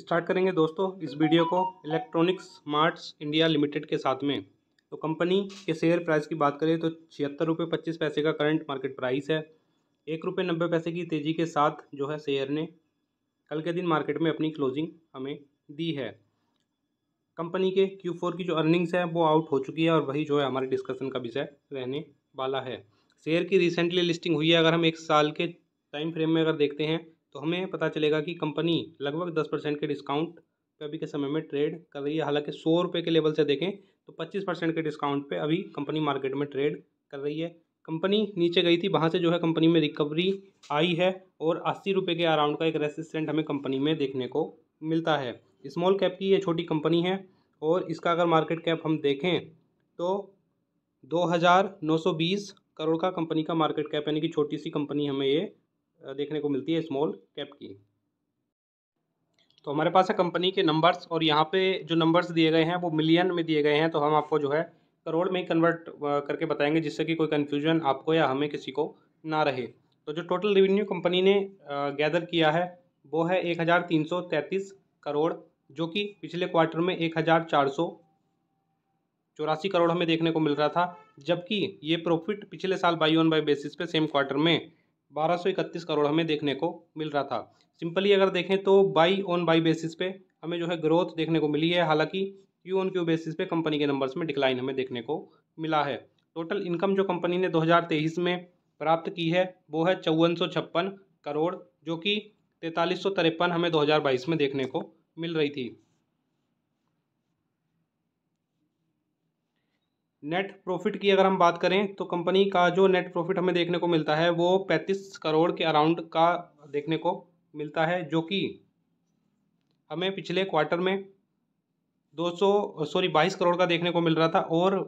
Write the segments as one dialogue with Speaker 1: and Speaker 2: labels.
Speaker 1: start करेंगे दोस्तों इस वीडियो को इलेक्ट्रॉनिक्स स्मार्ट्स इंडिया लिमिटेड के साथ में तो कंपनी के शेयर प्राइस की बात करें तो छिहत्तर रुपये पच्चीस पैसे का करंट मार्केट प्राइस है एक रुपये नब्बे पैसे की तेज़ी के साथ जो है शेयर ने कल के दिन मार्केट में अपनी क्लोजिंग हमें दी है कंपनी के Q4 की जो अर्निंग्स हैं वो आउट हो चुकी है और वही जो है हमारे डिस्कशन का विषय रहने वाला है शेयर की रिसेंटली लिस्टिंग हुई है अगर हम एक साल के टाइम फ्रेम में अगर देखते हैं तो हमें पता चलेगा कि कंपनी लगभग दस परसेंट के डिस्काउंट पे अभी के समय में ट्रेड कर रही है हालांकि सौ रुपये के लेवल से देखें तो पच्चीस परसेंट के डिस्काउंट पे अभी कंपनी मार्केट में ट्रेड कर रही है कंपनी नीचे गई थी वहाँ से जो है कंपनी में रिकवरी आई है और अस्सी रुपये के अराउंड का एक रेसिस्टेंट हमें कंपनी में देखने को मिलता है स्मॉल कैप की ये छोटी कंपनी है और इसका अगर मार्केट कैप हम देखें तो दो करोड़ का कंपनी का मार्केट कैप यानी कि छोटी सी कंपनी हमें ये देखने को मिलती है स्मॉल कैप की तो हमारे पास है कंपनी के नंबर्स और यहाँ पे जो नंबर्स दिए गए हैं वो मिलियन में दिए गए हैं तो हम आपको जो है करोड़ में ही कन्वर्ट करके बताएंगे जिससे कि कोई कन्फ्यूजन आपको या हमें किसी को ना रहे तो जो टोटल रेवेन्यू कंपनी ने गैदर किया है वो है एक हज़ार तीन सौ तैंतीस करोड़ जो कि पिछले क्वार्टर में एक हज़ार चार सौ चौरासी करोड़ हमें देखने को मिल रहा था जबकि ये प्रॉफिट पिछले साल बाई ऑन बाई बेसिस पे सेम क्वार्टर में 1231 करोड़ हमें देखने को मिल रहा था सिंपली अगर देखें तो बाई ऑन बाई बेसिस पे हमें जो है ग्रोथ देखने को मिली है हालांकि क्यू ऑन क्यू बेसिस पे कंपनी के नंबर्स में डिक्लाइन हमें देखने को मिला है टोटल इनकम जो कंपनी ने 2023 में प्राप्त की है वो है चौवन करोड़ जो कि तैंतालीस हमें दो में देखने को मिल रही थी नेट प्रॉफिट की अगर हम बात करें तो कंपनी का जो नेट प्रॉफिट हमें देखने को मिलता है वो पैंतीस करोड़ के अराउंड का देखने को मिलता है जो कि हमें पिछले क्वार्टर में 200 सॉरी 22 करोड़ का देखने को मिल रहा था और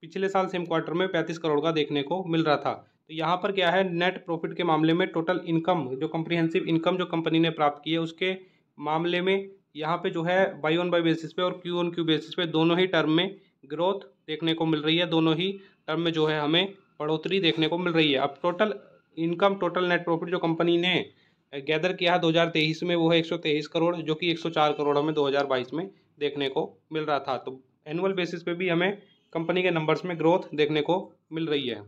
Speaker 1: पिछले साल सेम क्वार्टर में 35 करोड़ का देखने को मिल रहा था तो यहाँ पर क्या है नेट प्रॉफिट के मामले में टोटल इनकम जो कम्प्रीहेंसिव इनकम जो कंपनी ने प्राप्त की है उसके मामले में यहाँ पे जो है बाई ऑन बाई बेसिस पे और क्यू ऑन क्यू बेसिस पे दोनों ही टर्म में ग्रोथ देखने को मिल रही है दोनों ही टर्म में जो है हमें बढ़ोतरी देखने को मिल रही है अब total income total net profit जो कंपनी ने गैदर किया है 2023 में वो है एक करोड़ जो कि एक करोड़ हमें दो में देखने को मिल रहा था तो एनुअल बेसिस पर भी हमें कंपनी के नंबर्स में ग्रोथ देखने को मिल रही है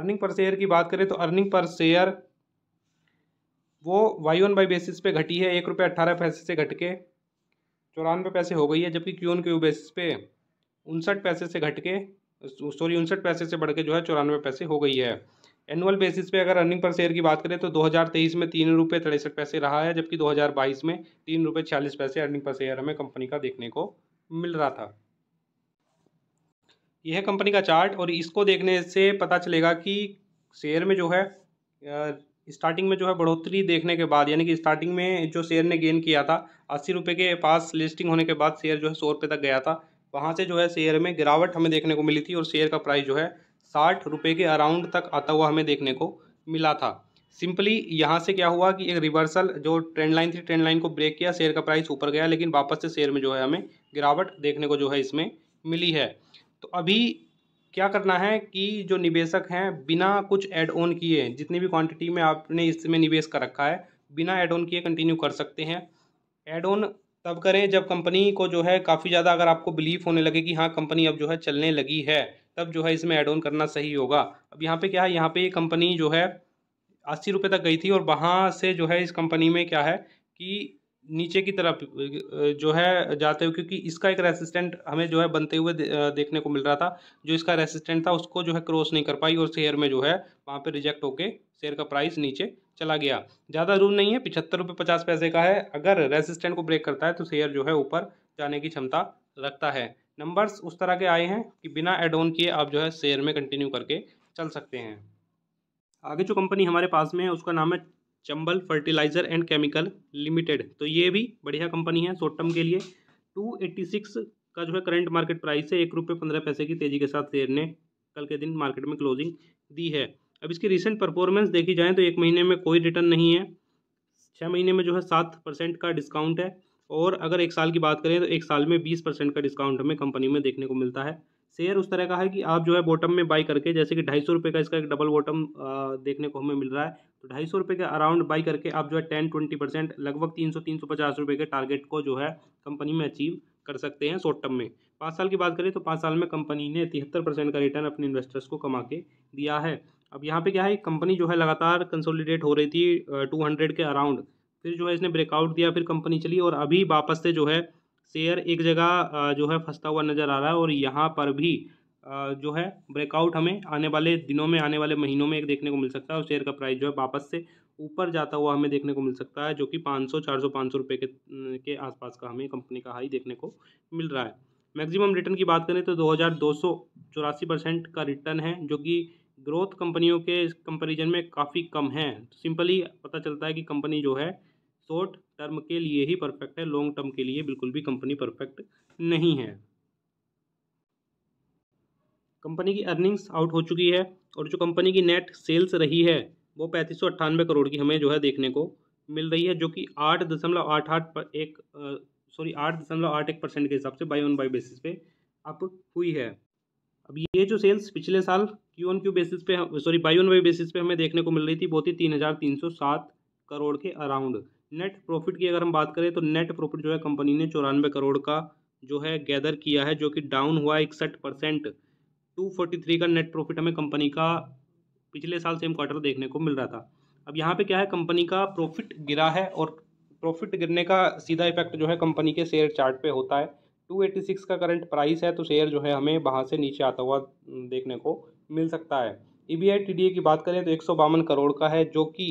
Speaker 1: अर्निंग पर शेयर की बात करें तो अर्निंग पर शेयर वो वाई वन बाई बेसिस पे घटी है एक रुपये अट्ठारह पैसे से घट के चौरानवे पैसे हो गई है जबकि क्यू ओन क्यू बेसिस पे उनसठ पैसे से घट के सॉरी उनसठ पैसे से बढ़ के जो है चौरानवे पैसे हो गई है एनुअल बेसिस पे अगर अर्निंग पर शेयर की बात करें तो 2023 में तीन रुपये तिरसठ पैसे रहा है जबकि 2022 में तीन रुपये छियालीस पैसे अर्निंग पर शेयर हमें कंपनी का देखने को मिल रहा था यह कंपनी का चार्ट और इसको देखने से पता चलेगा कि शेयर में जो है स्टार्टिंग में जो है बढ़ोतरी देखने के बाद यानी कि स्टार्टिंग में जो शेयर ने गेन किया था अस्सी रुपये के पास लिस्टिंग होने के बाद शेयर जो है सौ रुपये तक गया था वहाँ से जो है शेयर में गिरावट हमें देखने को मिली थी और शेयर का प्राइस जो है साठ रुपये के अराउंड तक आता हुआ हमें देखने को मिला था सिंपली यहाँ से क्या हुआ कि एक रिवर्सल जो ट्रेंड लाइन थी ट्रेंड लाइन को ब्रेक किया शेयर का प्राइस ऊपर गया लेकिन वापस से शेयर में जो है हमें गिरावट देखने को जो है इसमें मिली है तो अभी क्या करना है कि जो निवेशक हैं बिना कुछ ऐड ऑन किए जितनी भी क्वांटिटी में आपने इसमें निवेश कर रखा है बिना ऐड ऑन किए कंटिन्यू कर सकते हैं ऐड ऑन तब करें जब कंपनी को जो है काफ़ी ज़्यादा अगर आपको बिलीव होने लगे कि हाँ कंपनी अब जो है चलने लगी है तब जो है इसमें एड ऑन करना सही होगा अब यहाँ पे क्या है यहाँ पे ये कंपनी जो है अस्सी रुपये तक गई थी और वहाँ से जो है इस कंपनी में क्या है कि नीचे की तरफ जो है जाते हुए क्योंकि इसका एक रेसिस्टेंट हमें जो है बनते हुए देखने को मिल रहा था जो इसका रेसिस्टेंट था उसको जो है क्रॉस नहीं कर पाई और शेयर में जो है वहाँ पे रिजेक्ट होके शेयर का प्राइस नीचे चला गया ज़्यादा रूम नहीं है पिछहत्तर रुपये पचास पैसे का है अगर रेसिस्टेंट को ब्रेक करता है तो शेयर जो है ऊपर जाने की क्षमता रखता है नंबर्स उस तरह के आए हैं कि बिना एड ऑन किए आप जो है शेयर में कंटिन्यू करके चल सकते हैं आगे जो कंपनी हमारे पास में है उसका नाम है Chambal fertiliser and chemical limited तो ये भी बढ़िया कंपनी है शॉर्ट टर्म के लिए टू एट्टी सिक्स का जो है करंट मार्केट प्राइस है एक रुपये पंद्रह पैसे की तेज़ी के साथ शेयर ने कल के दिन मार्केट में क्लोजिंग दी है अब इसकी रिसेंट परफॉर्मेंस देखी जाए तो एक महीने में कोई रिटर्न नहीं है छः महीने में जो है सात परसेंट का डिस्काउंट है और अगर एक साल की बात करें तो एक साल में बीस परसेंट का डिस्काउंट हमें कंपनी में देखने को मिलता है शेयर उस तरह का है कि आप जो है बॉटम में बाई करके जैसे कि ढाई सौ रुपये का इसका एक डबल बॉटम देखने को हमें मिल रहा है तो ढाई सौ रुपये के अराउंड बाई करके आप जो है टेन ट्वेंटी परसेंट लगभग तीन सौ तीन सौ पचास रुपये के टारगेट को जो है कंपनी में अचीव कर सकते हैं शॉर्ट टर्म में पाँच साल की बात करें तो पाँच साल में कंपनी ने तिहत्तर परसेंट का रिटर्न अपने इन्वेस्टर्स को कमा के दिया है अब यहाँ पर क्या है कंपनी जो है लगातार कंसोलीडेट हो रही थी टू हंड्रेड के अराउंड फिर जो है इसने ब्रेकआउट दिया फिर कंपनी चली और अभी वापस से जो है शेयर एक जगह जो है फंसता हुआ नज़र आ रहा है और यहाँ पर भी जो है ब्रेकआउट हमें आने वाले दिनों में आने वाले महीनों में एक देखने को मिल सकता है और शेयर का प्राइस जो है वापस से ऊपर जाता हुआ हमें देखने को मिल सकता है जो कि 500 400 500 रुपए के के आसपास का हमें कंपनी का हाई देखने को मिल रहा है मैक्सिमम रिटर्न की बात करें तो दो परसेंट का रिटर्न है जो कि ग्रोथ कंपनियों के कंपेरिजन में काफ़ी कम है सिंपली पता चलता है कि कंपनी जो है शॉर्ट टर्म के लिए ही परफेक्ट है लॉन्ग टर्म के लिए बिल्कुल भी कंपनी परफेक्ट नहीं है कंपनी की अर्निंग्स आउट हो चुकी है और जो कंपनी की नेट सेल्स रही है वो पैंतीस करोड़ की हमें जो है देखने को मिल रही है जो कि आठ दशमलव आठ आठ पर एक सॉरी आठ दशमलव आठ एक परसेंट के हिसाब से बाई ऑन बाई बेसिस पे अप हुई है अब ये जो सेल्स पिछले साल क्यू ऑन क्यू बेसिस पे sorry Y on Y basis पे हमें देखने को मिल रही थी वो थी तीन हज़ार तीन सौ सात करोड़ के अराउंड नेट प्रॉफिट की अगर हम बात करें तो नेट प्रॉफिट जो है कंपनी ने चौरानवे करोड़ का जो है गैदर किया है जो कि डाउन हुआ इकसठ परसेंट टू फोर्टी थ्री का नेट प्रॉफिट हमें कंपनी का पिछले साल सेम क्वार्टर देखने को मिल रहा था अब यहाँ पे क्या है कंपनी का प्रॉफिट गिरा है और प्रॉफिट गिरने का सीधा इफेक्ट जो है कंपनी के शेयर चार्ट पे होता है 286 का करंट प्राइस है तो शेयर जो है हमें वहाँ से नीचे आता हुआ देखने को मिल सकता है ई e बी की बात करें तो एक करोड़ का है जो कि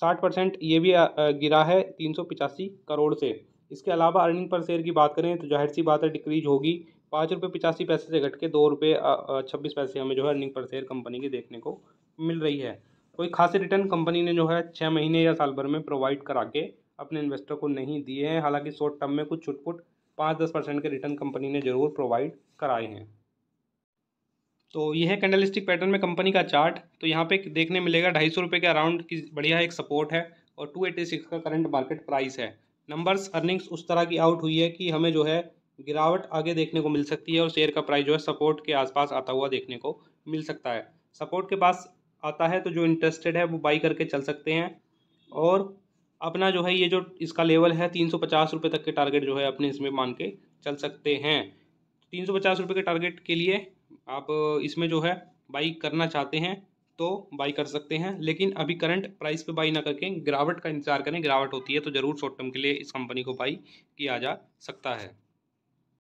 Speaker 1: साठ परसेंट ये भी गिरा है तीन सौ पिचासी करोड़ से इसके अलावा अर्निंग पर शेयर की बात करें तो जाहिर सी बात है डिक्रीज होगी पाँच रुपये पिचासी पैसे से घट के दो रुपये छब्बीस पैसे हमें जो है अर्निंग पर शेयर कंपनी की देखने को मिल रही है कोई खास रिटर्न कंपनी ने जो है छः महीने या साल भर में प्रोवाइड करा के अपने इन्वेस्टर को नहीं दिए हैं हालांकि शॉर्ट टर्म में कुछ छुटपुट पाँच दस परसेंट के रिटर्न कंपनी ने जरूर प्रोवाइड कराए हैं तो ये है कैंडलिस्टिक पैटर्न में कंपनी का चार्ट तो यहाँ पे देखने मिलेगा ढाई सौ रुपये के अराउंड की बढ़िया एक सपोर्ट है और टू एटी सिक्स का करंट मार्केट प्राइस है नंबर्स अर्निंग्स उस तरह की आउट हुई है कि हमें जो है गिरावट आगे देखने को मिल सकती है और शेयर का प्राइस जो है सपोर्ट के आसपास आता हुआ देखने को मिल सकता है सपोर्ट के पास आता है तो जो इंटरेस्टेड है वो बाई करके चल सकते हैं और अपना जो है ये जो इसका लेवल है तीन सौ पचास रुपये तक के टारगेट जो है अपने इसमें मान के चल सकते हैं तीन सौ पचास रुपये के टारगेट के लिए आप इसमें जो है बाई करना चाहते हैं तो बाई कर सकते हैं लेकिन अभी करंट प्राइस पे बाई ना करके गिरावट का इंतजार करें गिरावट होती है तो ज़रूर शॉर्ट टर्म के लिए इस कंपनी को बाई किया जा सकता है